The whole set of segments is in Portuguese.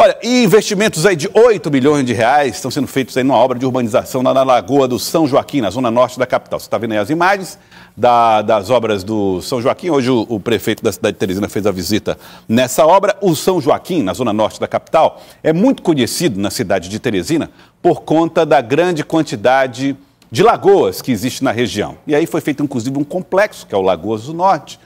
Olha, e investimentos aí de 8 milhões de reais estão sendo feitos aí numa obra de urbanização lá na Lagoa do São Joaquim, na zona norte da capital. Você está vendo aí as imagens da, das obras do São Joaquim. Hoje o, o, prefeito da cidade de Teresina fez a visita nessa obra. O São Joaquim, na zona norte da capital, é muito conhecido na cidade de Teresina por conta da grande quantidade de lagoas que existe na região. E aí foi feito, inclusive, um complexo, que é o Lagoas do Norte.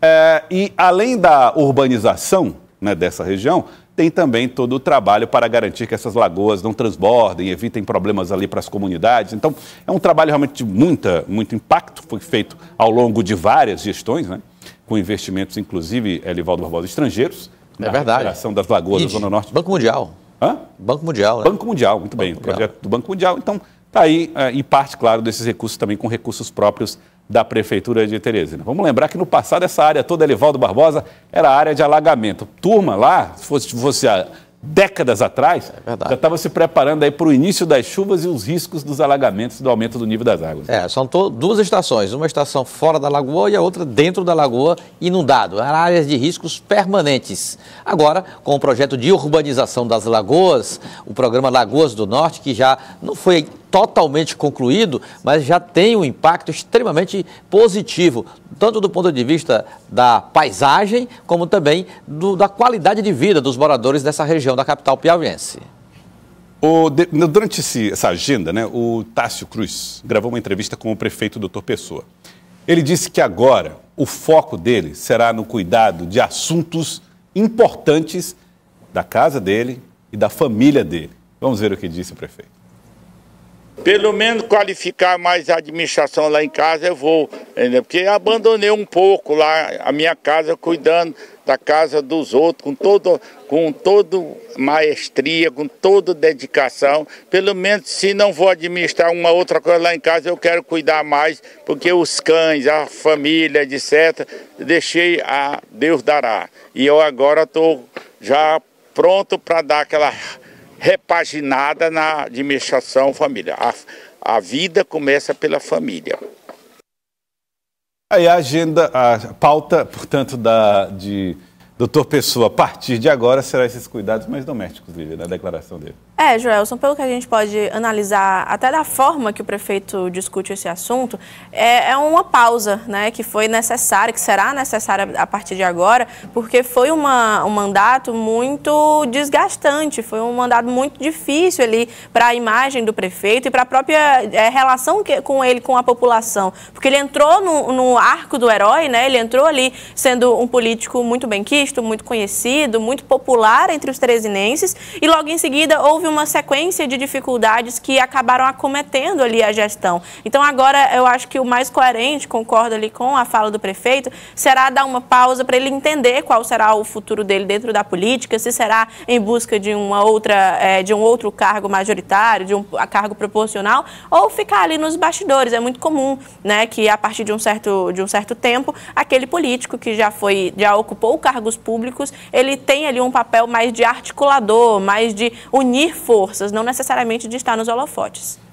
É, e além da urbanização né, dessa região, tem também todo o trabalho para garantir que essas lagoas não transbordem, evitem problemas ali para as comunidades. Então, é um trabalho realmente de muita, muito impacto, foi feito ao longo de várias gestões, né? com investimentos, inclusive, Elivaldo Barbosa, estrangeiros. É verdade. recuperação das lagoas da Zona Norte. Banco Mundial. Hã? Banco Mundial, né? Banco Mundial, muito Banco bem. Mundial. Projeto do Banco Mundial. Então, Está aí, é, em parte, claro, desses recursos também com recursos próprios da Prefeitura de Teresina. Vamos lembrar que no passado essa área toda, Elivaldo Barbosa, era área de alagamento. Turma lá, se fosse, fosse há décadas atrás, é já estava se preparando aí para o início das chuvas e os riscos dos alagamentos, do aumento do nível das águas. É, são duas estações, uma estação fora da lagoa e a outra dentro da lagoa inundado. eram Áreas de riscos permanentes. Agora, com o projeto de urbanização das lagoas, o programa Lagoas do Norte, que já não foi totalmente concluído, mas já tem um impacto extremamente positivo, tanto do ponto de vista da paisagem, como também do, da qualidade de vida dos moradores dessa região da capital piauiense. O, durante esse, essa agenda, né, o Tássio Cruz gravou uma entrevista com o prefeito Dr. Pessoa. Ele disse que agora o foco dele será no cuidado de assuntos importantes da casa dele e da família dele. Vamos ver o que disse o prefeito. Pelo menos qualificar mais a administração lá em casa eu vou, entendeu? porque abandonei um pouco lá a minha casa cuidando da casa dos outros com todo com todo maestria, com toda dedicação. Pelo menos se não vou administrar uma outra coisa lá em casa, eu quero cuidar mais, porque os cães, a família, etc, deixei a Deus dará. E eu agora estou já pronto para dar aquela repaginada na administração família. A, a vida começa pela família. Aí a agenda, a pauta, portanto, da, de doutor Pessoa a partir de agora será esses cuidados mais domésticos, Lívia, na declaração dele. É, Joelson, pelo que a gente pode analisar, até da forma que o prefeito discute esse assunto, é, é, uma pausa né, que foi necessária, que será necessária a partir de agora, porque foi uma, um mandato muito desgastante, foi um mandato muito difícil ali para a imagem do prefeito e para a própria é, relação que, com ele, com a população. Porque ele entrou no, no arco do herói, né, ele entrou ali sendo um político muito bem quisto, muito conhecido, muito popular entre os teresinenses, e logo em seguida houve numa sequência de dificuldades que acabaram acometendo ali a gestão. Então agora eu acho que o mais coerente, concordo ali com a fala do prefeito, será dar uma pausa para ele entender qual será o futuro dele dentro da política, se será em busca de uma outra, é, de um outro cargo majoritário, de um cargo proporcional, ou ficar ali nos bastidores. É muito comum, né, que a partir de um certo, de um certo tempo, aquele político que já foi, já ocupou cargos públicos, ele tem ali um papel mais de articulador, mais de unir forças, não necessariamente de estar nos holofotes.